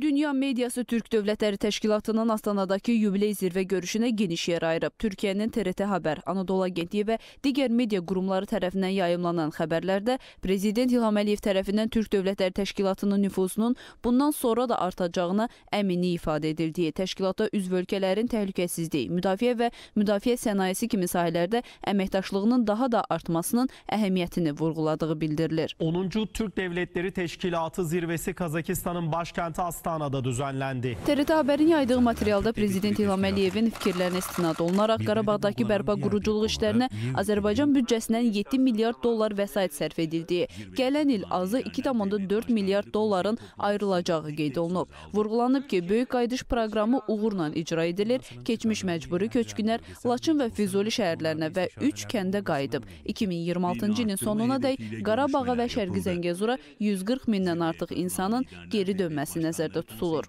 Dünya Mediyası Türk Dövlətləri Təşkilatının Astanadakı yübiley zirvə görüşünə geniş yer ayırıb. Türkiyənin TRT Xəbər, Anadolu Agentliyi və digər media qurumları tərəfindən yayımlanan xəbərlərdə Prezident İlham Əliyev tərəfindən Türk Dövlətləri Təşkilatının nüfusunun bundan sonra da artacağına əminlik ifadə edildiyi, təşkilata üzv ölkələrin təhlükəsizliyi, müdafiə və müdafiə sənayesi kimi sahələrdə əməkdaşlığının daha da artmasının əhəmiyyətini vurğuladığı bildirilir. 10-cu Türk Dövlətləri Təşkilatı zirvəsi Qazakistanın başkəndi Astana Astana'da düzenlendi. TRT Haber'in yaydığı materialda Prezident İlham Əliyevin fikirlərinə istinad olunaraq Qarabağdakı bərpa quruculuq işlərinə Azərbaycan büdcəsindən 7 milyard dollar vəsait sərf edildiyi, gələn il azı 2,4 milyard dolların ayrılacağı qeyd olunub. Vurğulanıb ki, böyük qayıdış proqramı uğurla icra edilir, keçmiş məcburi köçkünlər Laçın və Füzuli şəhərlərinə və 3 kəndə qayıdıb. 2026-cı ilin sonuna dək Qarabağa və Şərqi Zəngəzura 140 mindən artıq insanın geri dönməsi nəzərdə nəzərdə tutulur.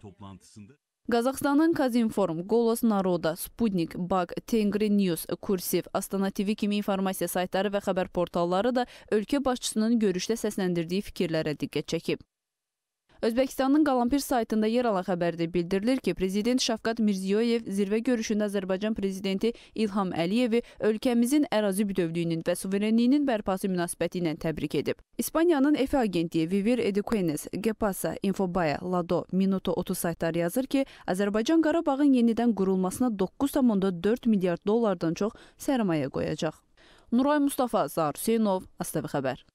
Qazaxstanın Kazinform, Qolos Naroda, Sputnik, Bak, Tengri News, Kursiv, Astana TV kimi informasiya saytları və xəbər portalları da ölkə başçısının görüşdə səsləndirdiyi fikirlərə diqqət çəkib. Özbəkistanın Qalampir saytında yer alan xəbərdə bildirilir ki, prezident Şavqat Mirziyoyev zirvə görüşündə Azərbaycan prezidenti İlham Əliyevi ölkəmizin ərazi bütövlüyünün və suverenliyinin bərpası münasibəti ilə təbrik edib. İspaniyanın EFE agentliyi Vivir Eduquenes, Gepasa, Infobaya, Lado, Minuto 30 saytları yazır ki, Azərbaycan Qarabağın yenidən qurulmasına 9,4 milyard dollardan çox sərmayə qoyacaq. Nuray Mustafa, Zar Hüseynov, ASTV Xəbər.